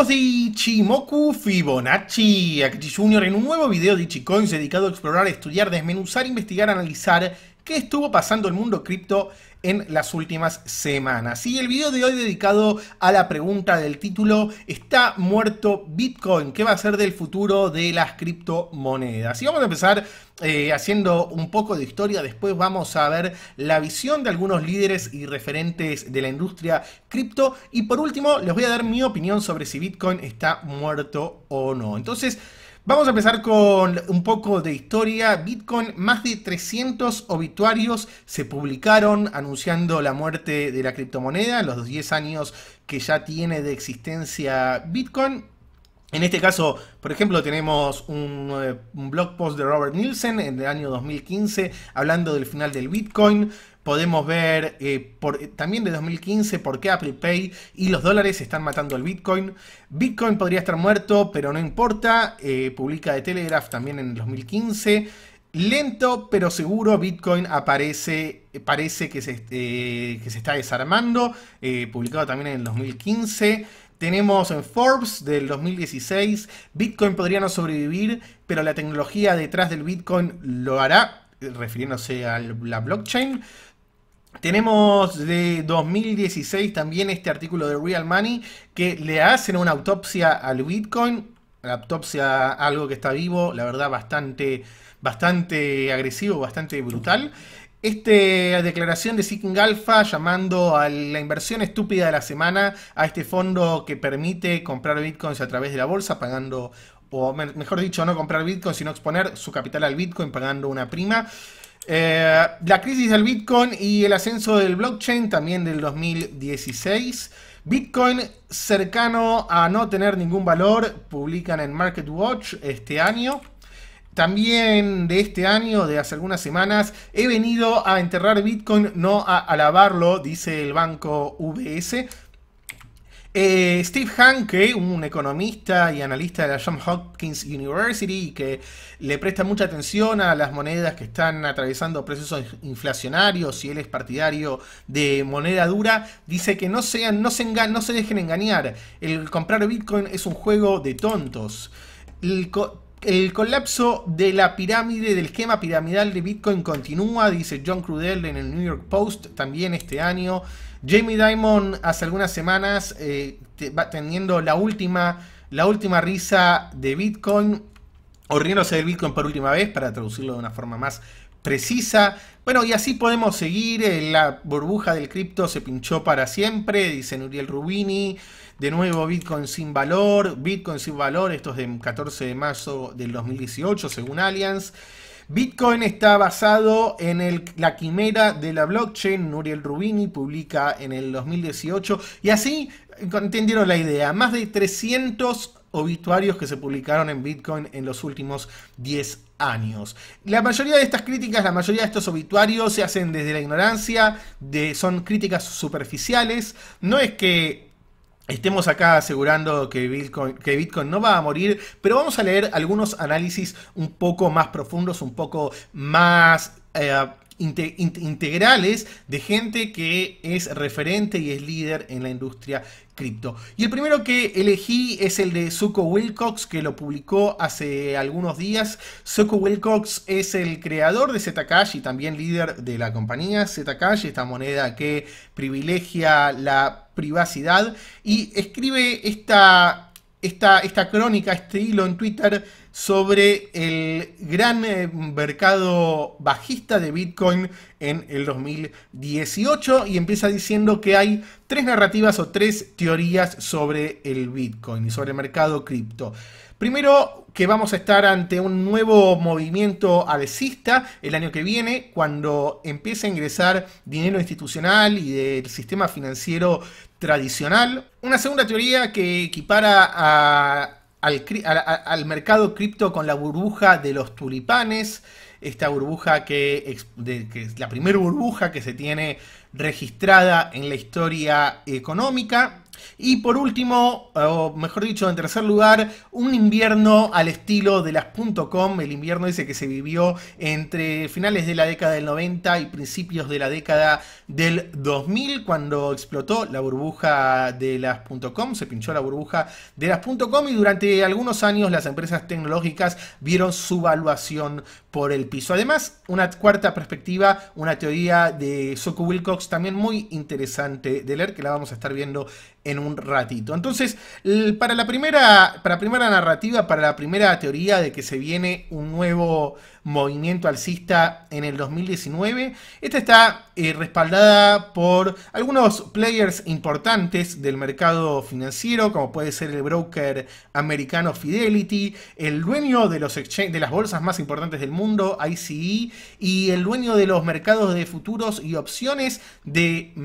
amigos de Ichimoku Fibonacci, Akichi Jr. en un nuevo video de Ichicoins dedicado a explorar, estudiar, desmenuzar, investigar, analizar qué estuvo pasando el mundo cripto en las últimas semanas. Y el video de hoy dedicado a la pregunta del título, ¿está muerto Bitcoin? ¿Qué va a ser del futuro de las criptomonedas? Y vamos a empezar eh, haciendo un poco de historia, después vamos a ver la visión de algunos líderes y referentes de la industria cripto y por último les voy a dar mi opinión sobre si Bitcoin está muerto o no. Entonces, Vamos a empezar con un poco de historia. Bitcoin, más de 300 obituarios se publicaron anunciando la muerte de la criptomoneda, los 10 años que ya tiene de existencia Bitcoin. En este caso, por ejemplo, tenemos un, eh, blog post de Robert Nielsen en el año 2015 hablando del final del Bitcoin. Podemos ver eh, eh, también de 2015 por qué Apple Pay y los dólares están matando al Bitcoin. Bitcoin podría estar muerto, pero no importa. publica de Telegraph también en 2015. Lento pero seguro, Bitcoin aparece, parece que se, que se está desarmando, publicado también en el 2015. Tenemos en Forbes del 2016, Bitcoin podría no sobrevivir, pero la tecnología detrás del Bitcoin lo hará, refiriéndose a la blockchain. Tenemos de 2016 también este artículo de Real Money que le hacen una autopsia al Bitcoin. La autopsia, algo que está vivo, la verdad, bastante, bastante agresivo, bastante brutal. Esta declaración de Seeking Alpha llamando a la inversión estúpida de la semana, a este fondo que permite comprar bitcoins a través de la bolsa, pagando, o mejor dicho, no comprar bitcoins sino exponer su capital al bitcoin pagando una prima. Eh, la crisis del bitcoin y el ascenso del blockchain también del 2016. Bitcoin cercano a no tener ningún valor, publican en Market Watch este año. También de este año, de hace algunas semanas, he venido a enterrar Bitcoin, no a alabarlo, dice el banco VS. Eh, Steve Hanke, un economista y analista de la Johns Hopkins University, que le presta mucha atención a las monedas que están atravesando procesos inflacionarios y él es partidario de moneda dura, dice que no, sean, no, se, no se dejen engañar. El comprar Bitcoin es un juego de tontos. El el colapso de la pirámide, del esquema piramidal de Bitcoin continúa, dice John Crudell en el New York Post también este año. Jamie Dimon hace algunas semanas eh, va teniendo la última, la última risa de Bitcoin, o riéndose del Bitcoin por última vez, para traducirlo de una forma más precisa. Bueno, y así podemos seguir. Eh, la burbuja del cripto se pinchó para siempre, dice Nuriel Rubini. De nuevo, Bitcoin sin valor, Bitcoin sin valor, esto es 14 de marzo del 2018, según Allianz. Bitcoin está basado en el, la quimera de la blockchain. Nuriel Rubini publica en el 2018. Y así entendieron la idea. Más de 300 obituarios que se publicaron en Bitcoin en los últimos 10 años. La mayoría de estas críticas, la mayoría de estos obituarios se hacen desde la ignorancia, de, son críticas superficiales. No es que estemos acá asegurando que Bitcoin, que Bitcoin, no va a morir, pero vamos a leer algunos análisis un poco más profundos, un poco más... Eh, integrales de gente que es referente y es líder en la industria cripto. Y el primero que elegí es el de Zuko Wilcox, que lo publicó hace algunos días. Zuko Wilcox es el creador de Zcash y también líder de la compañía Zcash, esta moneda que privilegia la privacidad y escribe esta esta, crónica, este hilo en Twitter sobre el gran eh, mercado bajista de Bitcoin en el 2018 y empieza diciendo que hay tres narrativas o tres teorías sobre el Bitcoin y sobre el mercado cripto. Primero, que vamos a estar ante un nuevo movimiento alcista el año que viene, cuando empiece a ingresar dinero institucional y del sistema financiero tradicional. Una segunda teoría que equipara al, mercado cripto con la burbuja de los tulipanes esta burbuja que, que, es la primera burbuja que se tiene registrada en la historia económica. Y por último, o mejor dicho, en tercer lugar, un invierno al estilo de las .com, el invierno ese que se vivió entre finales de la década del 90 y principios de la década del 2000, cuando explotó la burbuja de las .com, se pinchó la burbuja de las .com y durante algunos años las empresas tecnológicas vieron su valuación por el piso. Además, una cuarta perspectiva, una teoría de Soku Wilcox también muy interesante de leer, que la vamos a estar viendo en un ratito. Entonces, para la primera, para primera narrativa, para la primera teoría de que se viene un nuevo movimiento alcista en el 2019. Esta está eh, respaldada por algunos players importantes del mercado financiero, como puede ser el broker americano Fidelity, el dueño de, los de las bolsas más importantes del mundo, ICE, y el dueño de los mercados de futuros y opciones de, mm,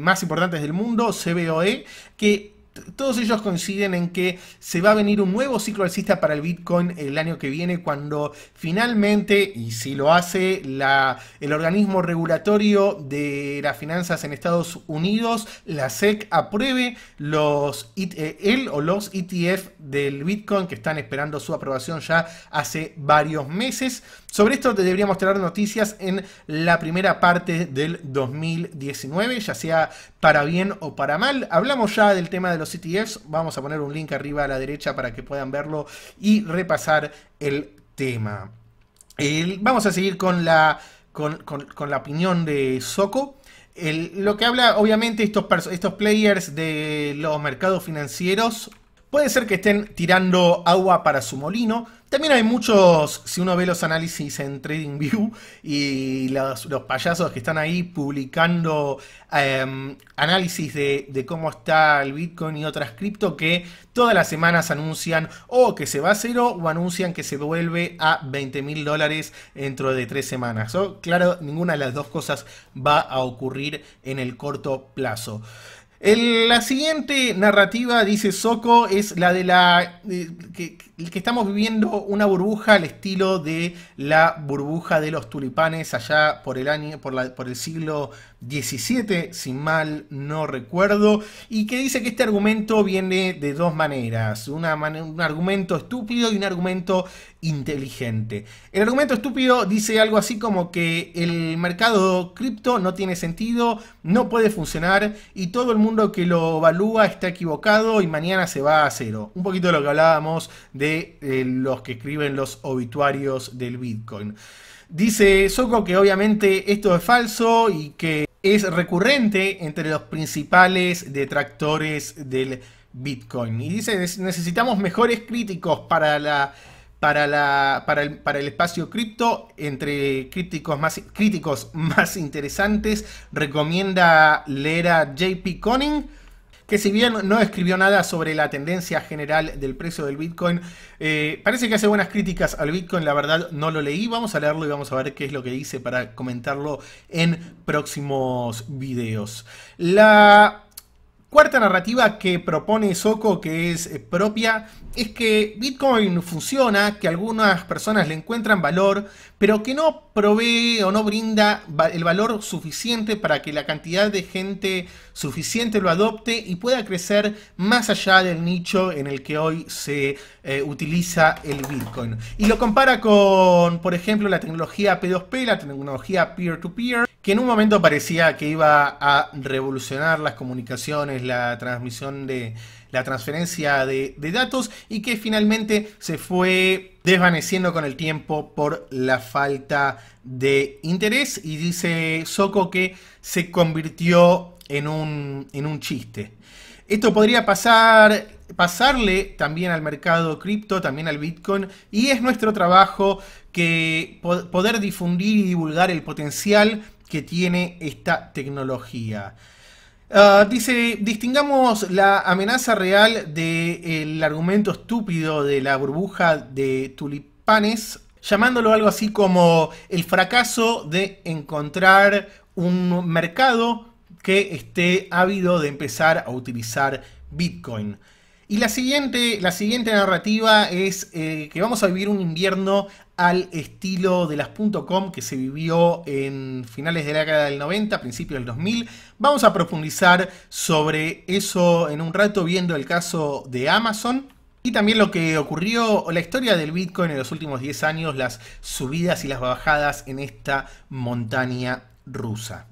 más importantes del mundo, CBOE, que todos ellos coinciden en que se va a venir un nuevo ciclo alcista para el Bitcoin el año que viene cuando finalmente, y si lo hace el organismo regulatorio de las finanzas en Estados Unidos, la SEC apruebe los, el eh, o los ETF del Bitcoin que están esperando su aprobación ya hace varios meses. Sobre esto te deberíamos traer noticias en la primera parte del 2019, ya sea para bien o para mal. Hablamos ya del tema de los ETFs, vamos a poner un link arriba a la derecha para que puedan verlo y repasar el tema. vamos a seguir con la, con, la opinión de Soco. lo que habla, obviamente, estos, estos players de los mercados financieros Puede ser que estén tirando agua para su molino. También hay muchos, si uno ve los análisis en TradingView y los, payasos que están ahí publicando em, análisis de, cómo está el Bitcoin y otras cripto, que todas las semanas anuncian o que se va a cero o anuncian que se vuelve a 20 mil dólares dentro de tres semanas. claro, ninguna de las dos cosas va a ocurrir en el corto plazo la siguiente narrativa, dice Soko, es la de la... que, el que estamos viviendo una burbuja al estilo de la burbuja de los tulipanes allá por el año, por, por el siglo XVII, si mal no recuerdo, y que dice que este argumento viene de dos maneras, una un argumento estúpido y un argumento inteligente. El argumento estúpido dice algo así como que el mercado cripto no tiene sentido, no puede funcionar y todo el mundo que lo evalúa está equivocado y mañana se va a cero. Un poquito de lo que hablábamos de eh, los que escriben los obituarios del Bitcoin. Dice Soco que obviamente esto es falso y que es recurrente entre los principales detractores del Bitcoin. Y dice, necesitamos mejores críticos para la para, la, para, el, para, el, espacio cripto, entre críticos más, críticos más interesantes, recomienda leer a JP Conning que si bien no escribió nada sobre la tendencia general del precio del Bitcoin, eh, parece que hace buenas críticas al Bitcoin, la verdad no lo leí, vamos a leerlo y vamos a ver qué es lo que dice para comentarlo en próximos videos. La Cuarta narrativa que propone Soko, que es eh, propia, es que Bitcoin funciona, que algunas personas le encuentran valor, pero que no provee o no brinda el valor suficiente para que la cantidad de gente suficiente lo adopte y pueda crecer más allá del nicho en el que hoy se eh, utiliza el Bitcoin. Y lo compara con, por ejemplo, la tecnología P2P, la tecnología peer-to-peer, que en un momento parecía que iba a revolucionar las comunicaciones, la transmisión de la transferencia de, datos y que finalmente se fue desvaneciendo con el tiempo por la falta de interés y dice Soco que se convirtió en un, en un chiste. Esto podría pasar, pasarle también al mercado cripto, también al Bitcoin, y es nuestro trabajo que poder difundir y divulgar el potencial que tiene esta tecnología. Ah, dice, distingamos la amenaza real del argumento estúpido de la burbuja de tulipanes, llamándolo algo así como el fracaso de encontrar un mercado que esté ávido de empezar a utilizar Bitcoin. Y la siguiente, la siguiente narrativa es eh, que vamos a vivir un invierno al estilo de las .com que se vivió en finales de la década del 90, principios del 2000. Vamos a profundizar sobre eso en un rato viendo el caso de Amazon, y también lo que ocurrió, la historia del Bitcoin en los últimos 10 años, las subidas y las bajadas en esta montaña rusa.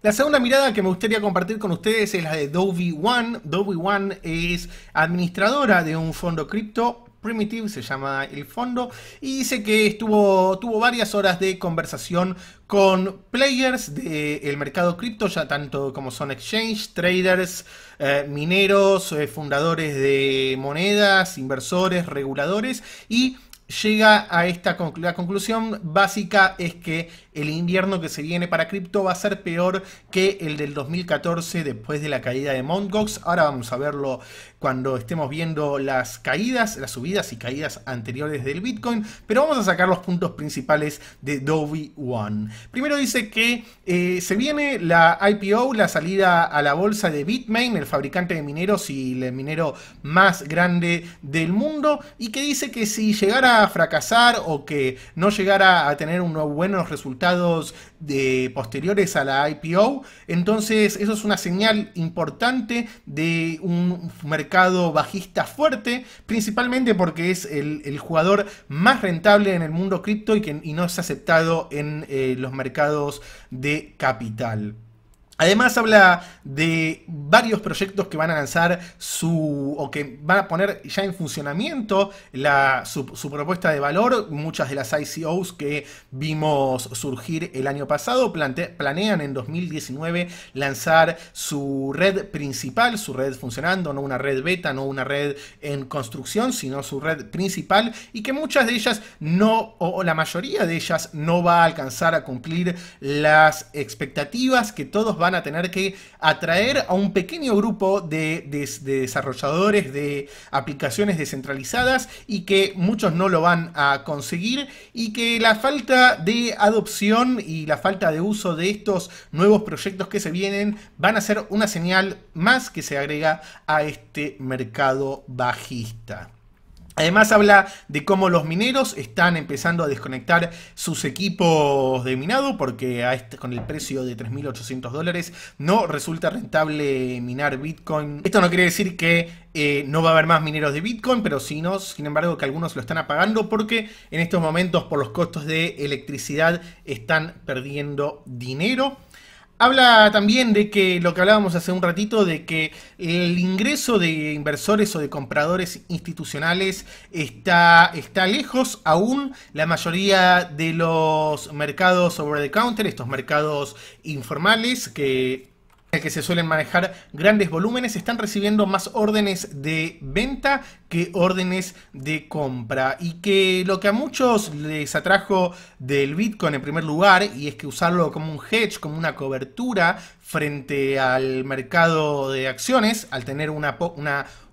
La segunda mirada que me gustaría compartir con ustedes es la de Dovey One. Dovey One es administradora de un fondo cripto Primitive se llama el fondo y dice que estuvo tuvo varias horas de conversación con players del mercado cripto, ya tanto como son exchange, traders, eh, mineros, eh, fundadores de monedas, inversores, reguladores y llega a esta conclusión. conclusión básica es que el invierno que se viene para cripto va a ser peor que el del 2014 después de la caída de Mt. Ahora vamos a verlo cuando estemos viendo las caídas, las subidas y caídas anteriores del Bitcoin, pero vamos a sacar los puntos principales de Dovey One. Primero dice que eh, se viene la IPO, la salida a la bolsa de Bitmain, el fabricante de mineros y el minero más grande del mundo, y que dice que si llegara fracasar o que no llegara a tener unos buenos resultados de, posteriores a la IPO, entonces eso es una señal importante de un mercado bajista fuerte, principalmente porque es el, jugador más rentable en el mundo cripto y, que, no es aceptado en eh, los mercados de capital. Además habla de varios proyectos que van a lanzar su o que van a poner ya en funcionamiento su, propuesta de valor. Muchas de las ICOs que vimos surgir el año pasado planean en 2019 lanzar su red principal, su red funcionando, no una red beta, no una red en construcción, sino su red principal y que muchas de ellas no, o la mayoría de ellas no va a alcanzar a cumplir las expectativas que todos van van a tener que atraer a un pequeño grupo de, de desarrolladores de aplicaciones descentralizadas y que muchos no lo van a conseguir y que la falta de adopción y la falta de uso de estos nuevos proyectos que se vienen van a ser una señal más que se agrega a este mercado bajista. Además habla de cómo los mineros están empezando a desconectar sus equipos de minado porque este, con el precio de 3.800 dólares no resulta rentable minar Bitcoin. Esto no quiere decir que eh, no va a haber más mineros de Bitcoin, pero sí no, sin embargo que algunos lo están apagando porque en estos momentos por los costos de electricidad están perdiendo dinero. Habla también de que lo que hablábamos hace un ratito, de que el ingreso de inversores o de compradores institucionales está, está lejos aún. La mayoría de los mercados over the counter, estos mercados informales que que se suelen manejar grandes volúmenes están recibiendo más órdenes de venta que órdenes de compra y que lo que a muchos les atrajo del Bitcoin en primer lugar y es que usarlo como un hedge, como una cobertura frente al mercado de acciones al tener una,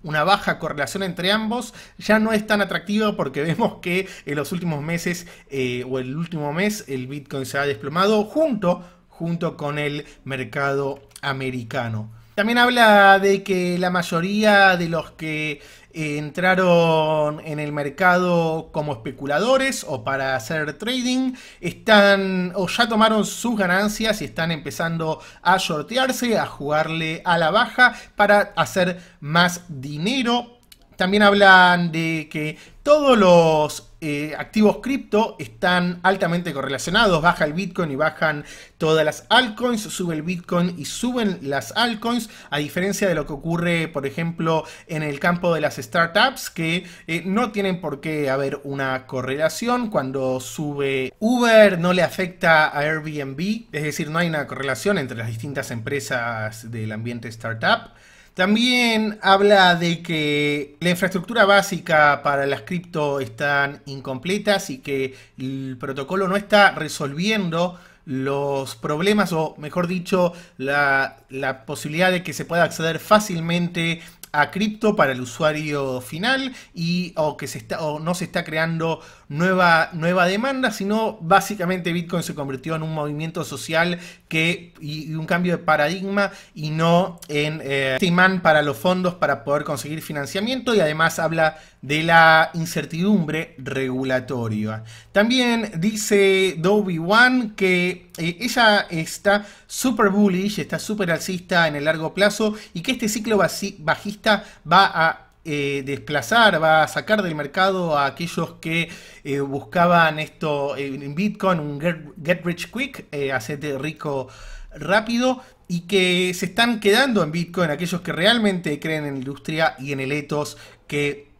una baja correlación entre ambos ya no es tan atractivo porque vemos que en los últimos meses eh, o el último mes el Bitcoin se ha desplomado junto junto con el mercado americano. También habla de que la mayoría de los que eh, entraron en el mercado como especuladores o para hacer trading, están o ya tomaron sus ganancias y están empezando a sortearse, a jugarle a la baja para hacer más dinero. También hablan de que todos los eh, activos cripto están altamente correlacionados. Baja el Bitcoin y bajan todas las altcoins, sube el Bitcoin y suben las altcoins, a diferencia de lo que ocurre, por ejemplo, en el campo de las startups, que eh, no tienen por qué haber una correlación. Cuando sube Uber no le afecta a Airbnb, es decir, no hay una correlación entre las distintas empresas del ambiente startup. También habla de que la infraestructura básica para las cripto están incompletas y que el protocolo no está resolviendo los problemas o mejor dicho la, la posibilidad de que se pueda acceder fácilmente a cripto para el usuario final y o que se está o no se está creando nueva, nueva demanda, sino básicamente Bitcoin se convirtió en un movimiento social que, y, un cambio de paradigma y no en eh, este imán para los fondos para poder conseguir financiamiento y además habla de la incertidumbre regulatoria. También dice Dobby One que eh, ella está super bullish, está super alcista en el largo plazo y que este ciclo bajista va a eh, desplazar, va a sacar del mercado a aquellos que eh, buscaban esto en Bitcoin, un get, rich quick, hacerte rico rápido y que se están quedando en Bitcoin aquellos que realmente creen en la industria y en el ethos que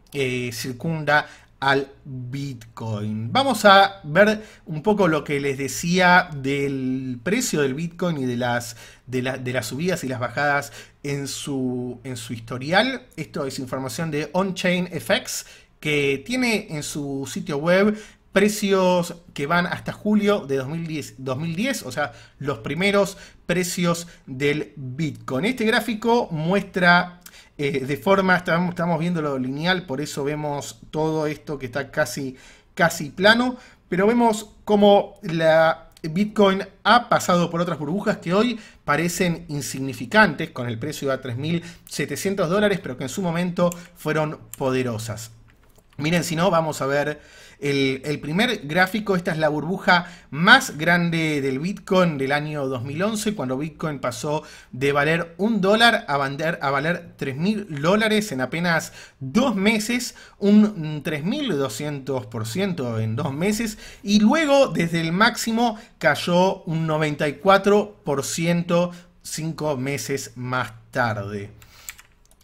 circunda al Bitcoin. Vamos a ver un poco lo que les decía del precio del Bitcoin y de las, de, las subidas y las bajadas en su, en su historial. Esto es información de OnChain effects que tiene en su sitio web precios que van hasta julio de 2010, o sea, los primeros precios del Bitcoin. Este gráfico muestra eh, de forma, estamos, viendo lo lineal, por eso vemos todo esto que está casi, casi plano, pero vemos como la Bitcoin ha pasado por otras burbujas que hoy parecen insignificantes, con el precio a 3.700 dólares, pero que en su momento fueron poderosas. Miren, si no, vamos a ver el, primer gráfico. Esta es la burbuja más grande del Bitcoin del año 2011, cuando Bitcoin pasó de valer un dólar a, valer, a valer 3.000 dólares en apenas dos meses, un 3.200% en dos meses, y luego desde el máximo cayó un 94% cinco meses más tarde.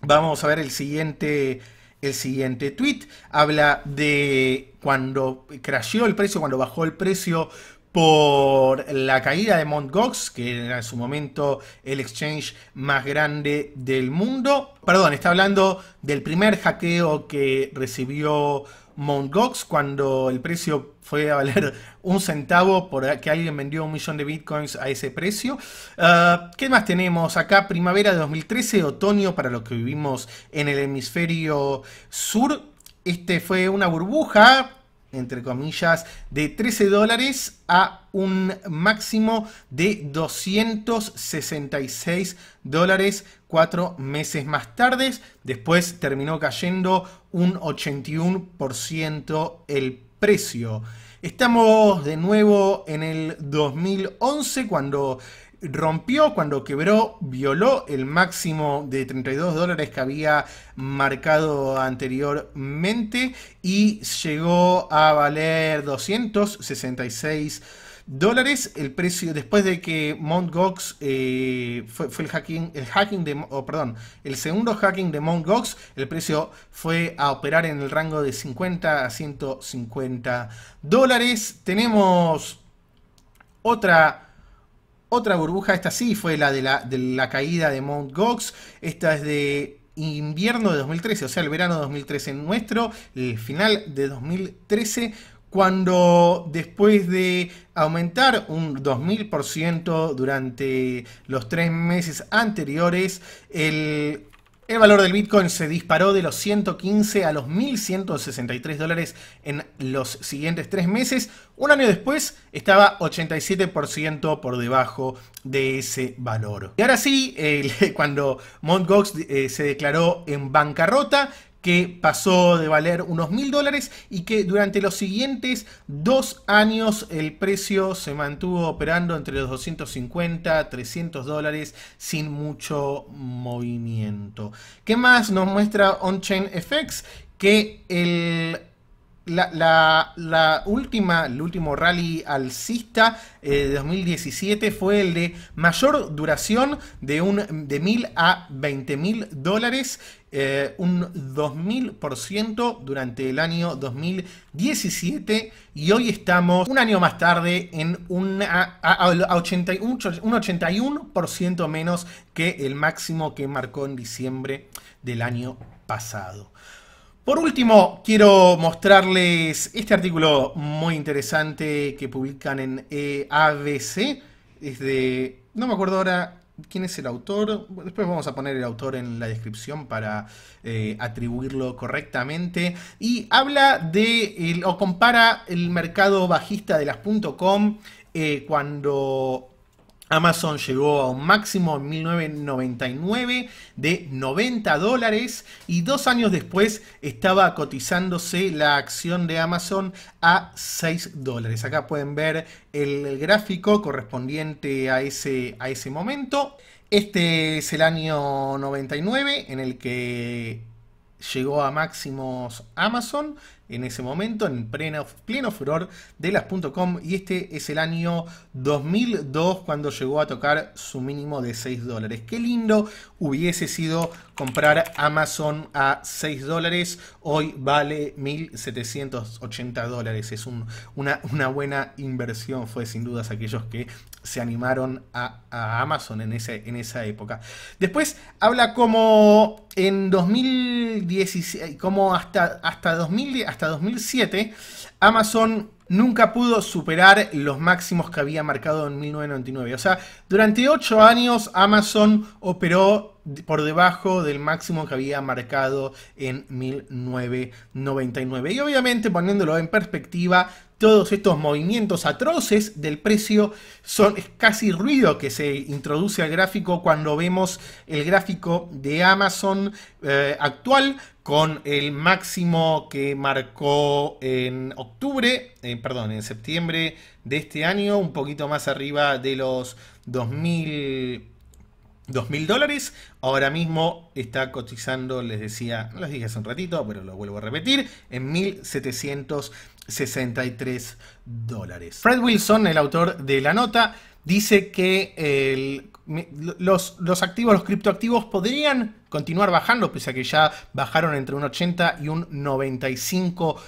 Vamos a ver el siguiente el siguiente tweet. Habla de cuando crasheó el precio, cuando bajó el precio por la caída de Mt. que era en su momento el exchange más grande del mundo. Perdón, está hablando del primer hackeo que recibió mount Gox cuando el precio fue a valer un centavo por que alguien vendió un millón de bitcoins a ese precio. Ah, ¿Qué más tenemos acá? Primavera de 2013, otoño para los que vivimos en el hemisferio sur. Este fue una burbuja entre comillas, de 13 dólares a un máximo de 266 dólares cuatro meses más tarde. Después terminó cayendo un 81% el precio. Estamos de nuevo en el 2011 cuando rompió cuando quebró, violó el máximo de 32 dólares que había marcado anteriormente y llegó a valer 266 dólares. El precio, después de que Mt. Gox eh, fue, el hacking, el hacking de, oh, perdón, el segundo hacking de Mt. Gox, el precio fue a operar en el rango de 50 a 150 dólares. Tenemos otra otra burbuja, esta sí fue la de la, caída de Mount Gox. Esta es de invierno de 2013, o sea, el verano de 2013 nuestro, el final de 2013 cuando después de aumentar un 2000% durante los tres meses anteriores, el el valor del Bitcoin se disparó de los 115 a los 1.163 dólares en los siguientes tres meses. Un año después estaba 87% por debajo de ese valor. Y ahora sí, cuando Mt. Gox eh, se declaró en bancarrota, que pasó de valer unos mil dólares y que durante los siguientes dos años el precio se mantuvo operando entre los 250 300 dólares sin mucho movimiento. ¿Qué más nos muestra OnChainFX FX? Que el la, última, el último rally alcista eh, de 2017 fue el de mayor duración de, un, de 1000 a 20 mil dólares eh, un 2000% durante el año 2017 y hoy estamos un año más tarde en un, 81% menos que el máximo que marcó en diciembre del año pasado. Por último, quiero mostrarles este artículo muy interesante que publican en e ABC. Es de, no me acuerdo ahora quién es el autor. Después vamos a poner el autor en la descripción para eh, atribuirlo correctamente. Y habla de o compara el mercado bajista de las .com eh, cuando Amazon llegó a un máximo en 1999 de 90 dólares y dos años después estaba cotizándose la acción de Amazon a 6 dólares. Acá pueden ver el, gráfico correspondiente a ese, a ese momento. Este es el año 99 en el que llegó a máximos Amazon en ese momento, en pleno, furor de las.com y este es el año 2002 cuando llegó a tocar su mínimo de 6 dólares. Qué lindo hubiese sido comprar Amazon a 6 dólares, hoy vale 1.780 dólares, es una, buena inversión, fue sin dudas aquellos que se animaron a, Amazon en, ese, en esa época. Después habla como en 2016, como hasta, hasta 2010, hasta 2007, Amazon nunca pudo superar los máximos que había marcado en 1999. O sea, durante 8 años Amazon operó por debajo del máximo que había marcado en 1999. Y obviamente poniéndolo en perspectiva, todos estos movimientos atroces del precio son casi ruido que se introduce al gráfico cuando vemos el gráfico de Amazon eh, actual con el máximo que marcó en octubre perdón, en septiembre de este año, un poquito más arriba de los 2000 dólares. Ahora mismo está cotizando, les decía, no les dije hace un ratito, pero lo vuelvo a repetir, en 1.763 dólares. Fred Wilson, el autor de la nota, dice que los activos, los criptoactivos podrían continuar bajando, pese a que ya bajaron entre un 80 y un 95%.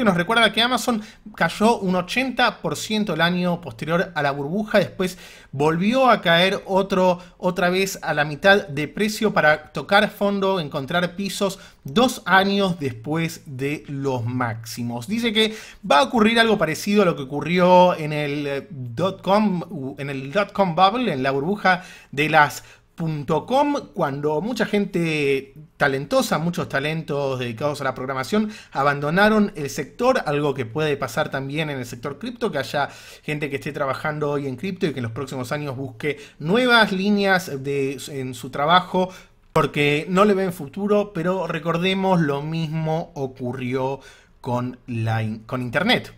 Y nos recuerda que Amazon cayó un 80% el año posterior a la burbuja, después volvió a caer otro, otra vez a la mitad de precio para tocar fondo, encontrar pisos dos años después de los máximos. Dice que va a ocurrir algo parecido a lo que ocurrió en el eh, dot-com, en el dot-com bubble, en la burbuja de las Com, cuando mucha gente talentosa, muchos talentos dedicados a la programación, abandonaron el sector, algo que puede pasar también en el sector cripto, que haya gente que esté trabajando hoy en cripto y que en los próximos años busque nuevas líneas en su trabajo porque no le ven futuro, pero recordemos lo mismo ocurrió con, con Internet.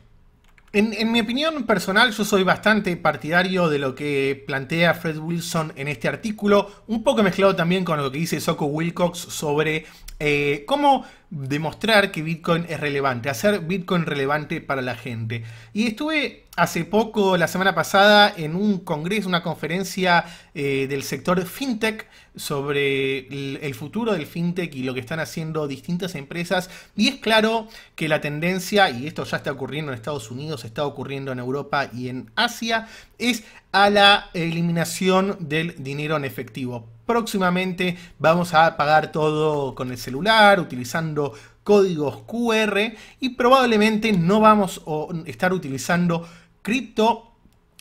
En, mi opinión personal, yo soy bastante partidario de lo que plantea Fred Wilson en este artículo, un poco mezclado también con lo que dice Soko Wilcox sobre eh, cómo demostrar que Bitcoin es relevante, hacer Bitcoin relevante para la gente. Y estuve hace poco, la semana pasada, en un congreso, una conferencia eh, del sector fintech sobre el, el, futuro del fintech y lo que están haciendo distintas empresas. Y es claro que la tendencia, y esto ya está ocurriendo en Estados Unidos, está ocurriendo en Europa y en Asia, es a la eliminación del dinero en efectivo próximamente vamos a pagar todo con el celular, utilizando códigos QR y probablemente no vamos a estar utilizando cripto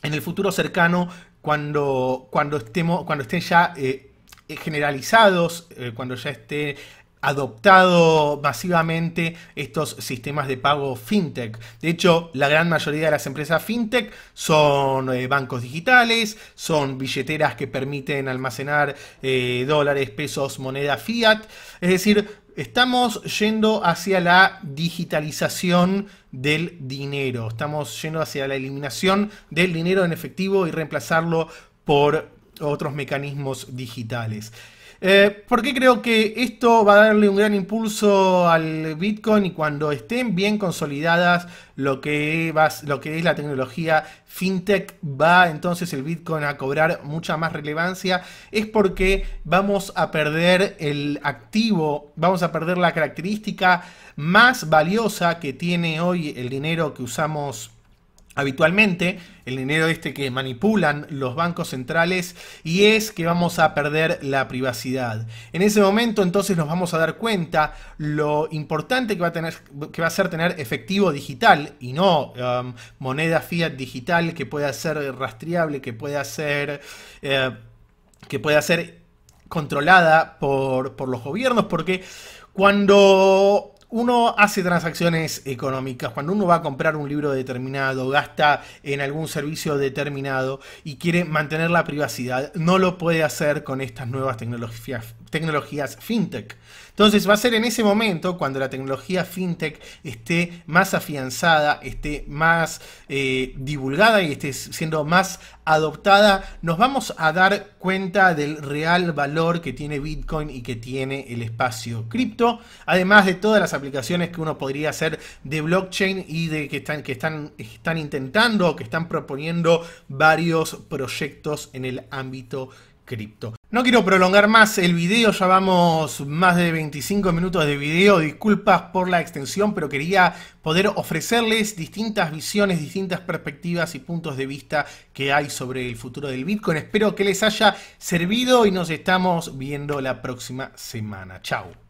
en el futuro cercano cuando, cuando, estemos, cuando estén ya... Eh, eh, generalizados, eh, cuando ya esté adoptado masivamente estos sistemas de pago fintech. De hecho, la gran mayoría de las empresas fintech son eh, bancos digitales, son billeteras que permiten almacenar eh, dólares, pesos, moneda fiat. Es decir, estamos yendo hacia la digitalización del dinero, estamos yendo hacia la eliminación del dinero en efectivo y reemplazarlo por otros mecanismos digitales. Eh, ¿Por qué creo que esto va a darle un gran impulso al Bitcoin y cuando estén bien consolidadas lo que, lo que es la tecnología fintech, va entonces el Bitcoin a cobrar mucha más relevancia. Es porque vamos a perder el activo, vamos a perder la característica más valiosa que tiene hoy el dinero que usamos habitualmente, el dinero este que manipulan los bancos centrales y es que vamos a perder la privacidad. En ese momento entonces nos vamos a dar cuenta lo importante que va a, tener, que va a ser tener efectivo digital y no um, moneda fiat digital que pueda ser rastreable, que pueda ser... Eh, que pueda ser controlada por, por los gobiernos, porque cuando uno hace transacciones económicas, cuando uno va a comprar un libro determinado, gasta en algún servicio determinado y quiere mantener la privacidad, no lo puede hacer con estas nuevas tecnologías, tecnologías fintech. Entonces va a ser en ese momento cuando la tecnología fintech esté más afianzada, esté más eh, divulgada y esté siendo más adoptada, nos vamos a dar cuenta del real valor que tiene Bitcoin y que tiene el espacio cripto, además de todas las aplicaciones que uno podría hacer de blockchain y de que están, que están, están intentando o que están proponiendo varios proyectos en el ámbito cripto. No quiero prolongar más el video, ya vamos más de 25 minutos de video, disculpas por la extensión, pero quería poder ofrecerles distintas visiones, distintas perspectivas y puntos de vista que hay sobre el futuro del Bitcoin. Espero que les haya servido y nos estamos viendo la próxima semana. Chao.